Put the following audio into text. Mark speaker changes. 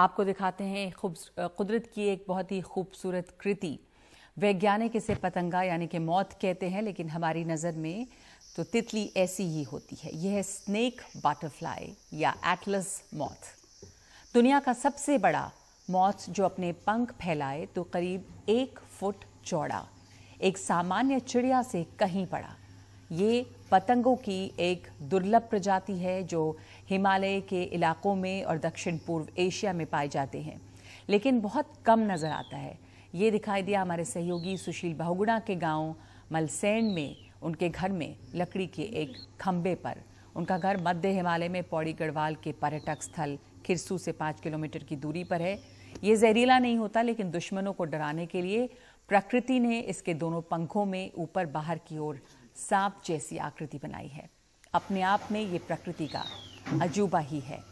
Speaker 1: आपको दिखाते हैं खूब कुदरत की एक बहुत ही खूबसूरत कृति वैज्ञानिक इसे पतंगा यानी कि मौत कहते हैं लेकिन हमारी नज़र में तो तितली ऐसी ही होती है यह है स्नेक बटरफ्लाई या एटलस मौत दुनिया का सबसे बड़ा मौत जो अपने पंख फैलाए तो करीब एक फुट चौड़ा एक सामान्य चिड़िया से कहीं बड़ा ये पतंगों की एक दुर्लभ प्रजाति है जो हिमालय के इलाकों में और दक्षिण पूर्व एशिया में पाए जाते हैं लेकिन बहुत कम नज़र आता है ये दिखाई दिया हमारे सहयोगी सुशील बहुगुणा के गांव मलसैन में उनके घर में लकड़ी के एक खम्भे पर उनका घर मध्य हिमालय में पौड़ी गढ़वाल के पर्यटक स्थल खिरसू से पाँच किलोमीटर की दूरी पर है ये जहरीला नहीं होता लेकिन दुश्मनों को डराने के लिए प्रकृति ने इसके दोनों पंखों में ऊपर बाहर की ओर सांप जैसी आकृति बनाई है अपने आप में ये प्रकृति का अजूबा ही है